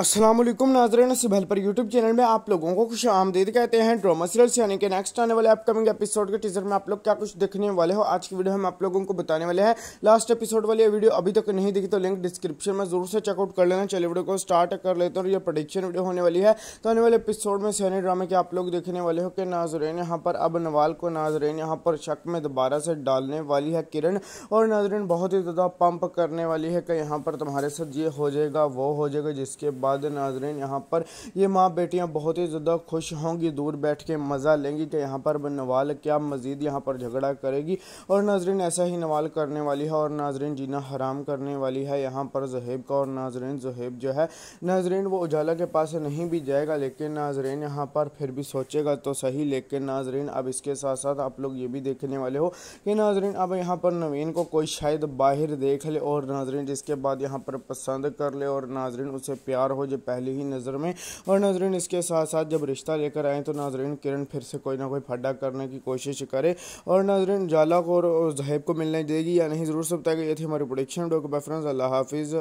असलम नाजरन सिबहल पर YouTube channel में आप लोगों को खुश आमदीद कहते हैं ड्रामा से यानी कि नेक्स्ट आने वाले अपकमिंग एपिसोड के टीजर में आप लोग क्या कुछ देखने वाले हो आज की वीडियो हम आप लोगों को बताने वाले हैं लास्ट एपिसोड वाली वीडियो अभी तक नहीं दिखी तो लिंक डिस्क्रिप्शन में जरूर से चेकआउट कर लेना चलिए वीडियो को स्टार्ट कर लेते हैं और ये प्रोडिक्शन वीडियो होने वाली है तो आने वाले एपिसोड में सैनी ड्रामे के आप लोग देखने वाले हो कि नाजरन यहाँ पर अब नवाल को नाजरन यहाँ पर शक में दोबारा से डालने वाली है किरण और नाजरन बहुत ही ज़्यादा पंप करने वाली है कि यहाँ पर तुम्हारे साथ ये हो जाएगा वो हो जाएगा जिसके बाद बाद नाजरन यहाँ पर ये माँ बेटियाँ बहुत ही ज़्यादा खुश होंगी दूर बैठ के मज़ा लेंगी कि यहाँ पर नवाल क्या मज़ीद यहाँ पर झगड़ा करेगी और नाजरीन ऐसा ही नवाल करने वाली है और नाजरीन जीना हराम करने वाली है यहाँ पर जहेब का और नाजरीन जहेब जो है नाजरीन वो उजाला के पास नहीं भी जाएगा लेकिन नाजरीन यहाँ पर फिर भी सोचेगा तो सही लेकिन नाजरीन अब इसके साथ साथ आप लोग ये भी देखने वाले हो कि नाजरीन अब यहाँ पर नवीन को कोई शायद बाहर देख ले और नाजरीन जिसके बाद यहाँ पर पसंद कर ले और नाजरीन उसे प्यार हो जब पहली ही नज़र में और नाजरीन इसके साथ साथ जब रिश्ता लेकर आए तो नाजरीन किरण फिर से कोई ना कोई फड्डा करने की कोशिश करे और नाजरीन जालक को और जहेब को मिलने देगी या नहीं ज़रूर सब बताएगा ये थी हमारी प्रोडिक्शन डॉक बेफरेंस अल्लाह हाफिज़